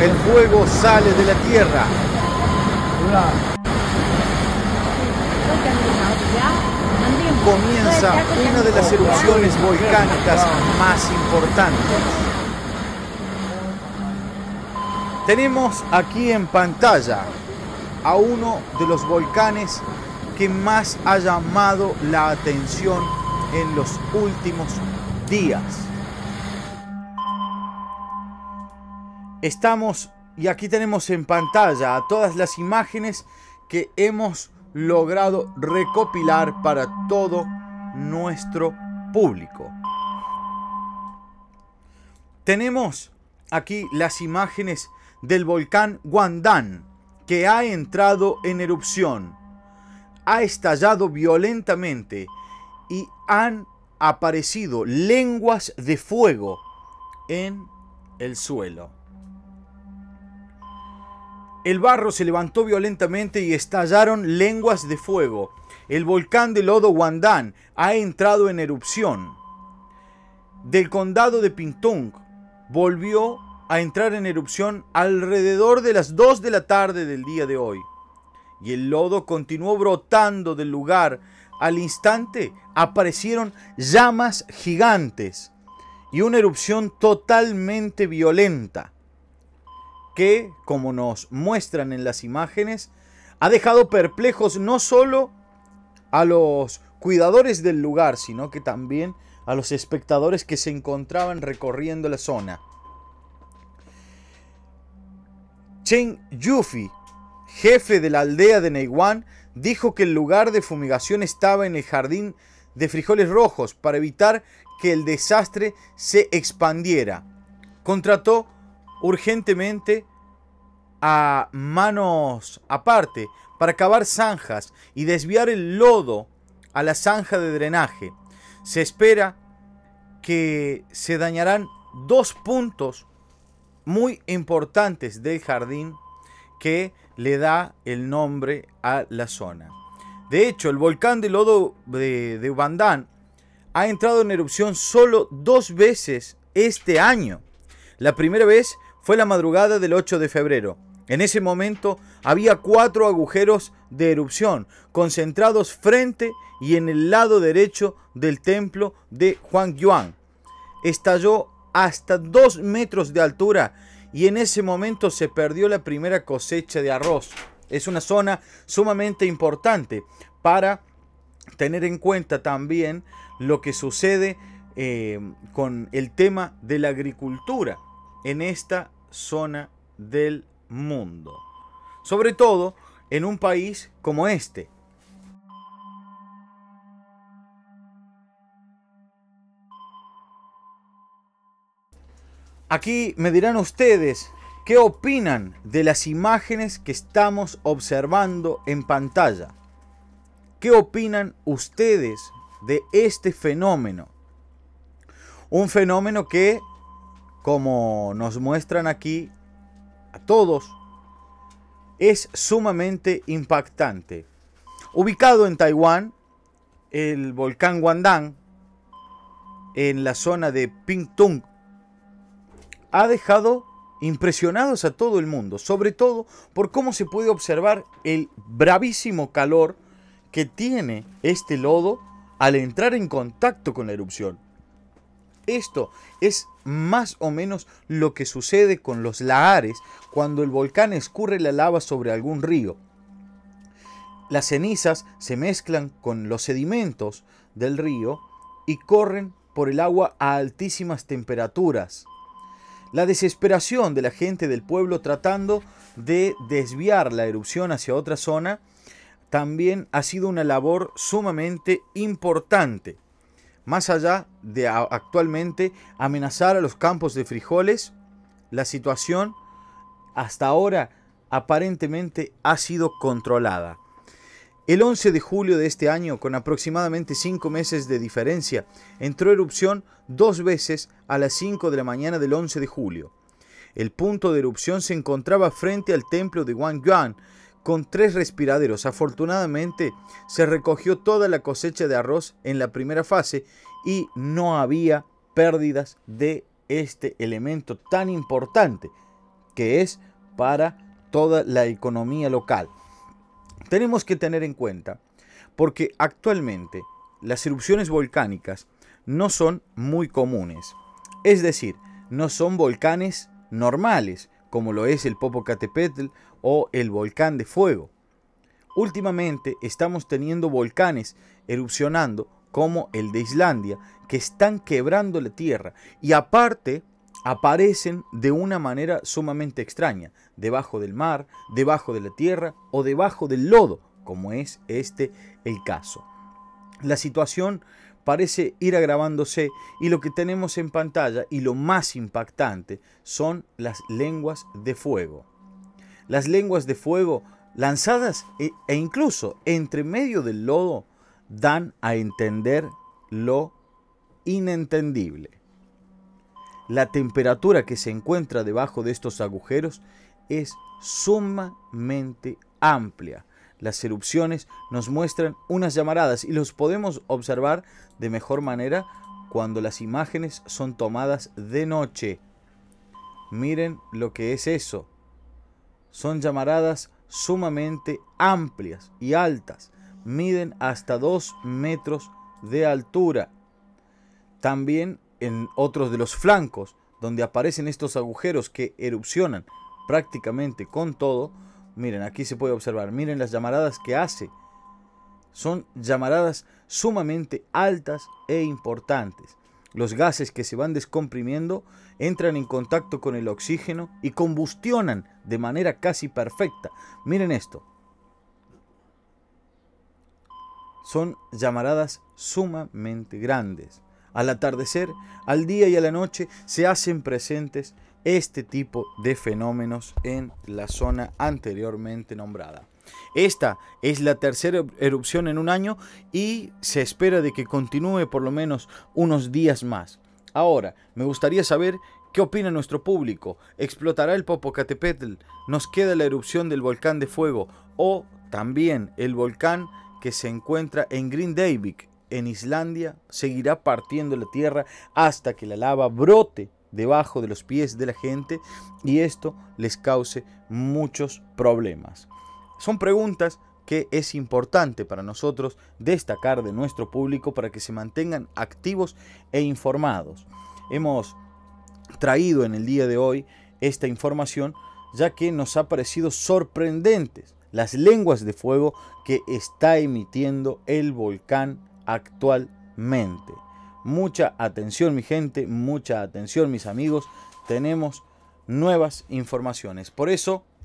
El fuego sale de la tierra. Comienza una de las erupciones volcánicas más importantes. Tenemos aquí en pantalla a uno de los volcanes que más ha llamado la atención en los últimos días. Estamos, y aquí tenemos en pantalla todas las imágenes que hemos logrado recopilar para todo nuestro público. Tenemos aquí las imágenes del volcán Guandán, que ha entrado en erupción, ha estallado violentamente y han aparecido lenguas de fuego en el suelo. El barro se levantó violentamente y estallaron lenguas de fuego. El volcán de lodo wandan ha entrado en erupción. Del condado de Pintung volvió a entrar en erupción alrededor de las 2 de la tarde del día de hoy. Y el lodo continuó brotando del lugar. Al instante aparecieron llamas gigantes y una erupción totalmente violenta que, como nos muestran en las imágenes, ha dejado perplejos no solo a los cuidadores del lugar, sino que también a los espectadores que se encontraban recorriendo la zona. Chen Yufi, jefe de la aldea de Neiwan, dijo que el lugar de fumigación estaba en el jardín de frijoles rojos para evitar que el desastre se expandiera. Contrató urgentemente a manos aparte para cavar zanjas y desviar el lodo a la zanja de drenaje. Se espera que se dañarán dos puntos muy importantes del jardín que le da el nombre a la zona. De hecho, el volcán de lodo de, de ha entrado en erupción solo dos veces este año. La primera vez fue la madrugada del 8 de febrero. En ese momento había cuatro agujeros de erupción concentrados frente y en el lado derecho del templo de Juan Yuan. Estalló hasta 2 metros de altura y en ese momento se perdió la primera cosecha de arroz. Es una zona sumamente importante para tener en cuenta también lo que sucede eh, con el tema de la agricultura en esta zona del mundo. Sobre todo en un país como este, Aquí me dirán ustedes qué opinan de las imágenes que estamos observando en pantalla. ¿Qué opinan ustedes de este fenómeno? Un fenómeno que, como nos muestran aquí a todos, es sumamente impactante. Ubicado en Taiwán, el volcán Guangdong, en la zona de Pingtung, ha dejado impresionados a todo el mundo, sobre todo por cómo se puede observar el bravísimo calor que tiene este lodo al entrar en contacto con la erupción. Esto es más o menos lo que sucede con los lahares cuando el volcán escurre la lava sobre algún río. Las cenizas se mezclan con los sedimentos del río y corren por el agua a altísimas temperaturas la desesperación de la gente del pueblo tratando de desviar la erupción hacia otra zona, también ha sido una labor sumamente importante. Más allá de actualmente amenazar a los campos de frijoles, la situación hasta ahora aparentemente ha sido controlada. El 11 de julio de este año, con aproximadamente 5 meses de diferencia, entró erupción dos veces a las 5 de la mañana del 11 de julio. El punto de erupción se encontraba frente al templo de Yuan, con tres respiraderos. Afortunadamente, se recogió toda la cosecha de arroz en la primera fase y no había pérdidas de este elemento tan importante que es para toda la economía local tenemos que tener en cuenta porque actualmente las erupciones volcánicas no son muy comunes. Es decir, no son volcanes normales, como lo es el Popocatépetl o el volcán de fuego. Últimamente estamos teniendo volcanes erupcionando como el de Islandia, que están quebrando la tierra. Y aparte, aparecen de una manera sumamente extraña, debajo del mar, debajo de la tierra o debajo del lodo, como es este el caso. La situación parece ir agravándose y lo que tenemos en pantalla y lo más impactante son las lenguas de fuego. Las lenguas de fuego lanzadas e, e incluso entre medio del lodo dan a entender lo inentendible. La temperatura que se encuentra debajo de estos agujeros es sumamente amplia. Las erupciones nos muestran unas llamaradas y los podemos observar de mejor manera cuando las imágenes son tomadas de noche. Miren lo que es eso. Son llamaradas sumamente amplias y altas. Miden hasta 2 metros de altura. También en otros de los flancos, donde aparecen estos agujeros que erupcionan prácticamente con todo. Miren, aquí se puede observar, miren las llamaradas que hace. Son llamaradas sumamente altas e importantes. Los gases que se van descomprimiendo entran en contacto con el oxígeno y combustionan de manera casi perfecta. Miren esto. Son llamaradas sumamente grandes al atardecer, al día y a la noche, se hacen presentes este tipo de fenómenos en la zona anteriormente nombrada. Esta es la tercera erupción en un año y se espera de que continúe por lo menos unos días más. Ahora, me gustaría saber qué opina nuestro público. ¿Explotará el Popocatépetl? ¿Nos queda la erupción del volcán de fuego o también el volcán que se encuentra en Green Davik en Islandia seguirá partiendo la tierra hasta que la lava brote debajo de los pies de la gente y esto les cause muchos problemas. Son preguntas que es importante para nosotros destacar de nuestro público para que se mantengan activos e informados. Hemos traído en el día de hoy esta información ya que nos ha parecido sorprendentes las lenguas de fuego que está emitiendo el volcán actualmente. Mucha atención mi gente, mucha atención mis amigos, tenemos nuevas informaciones. Por eso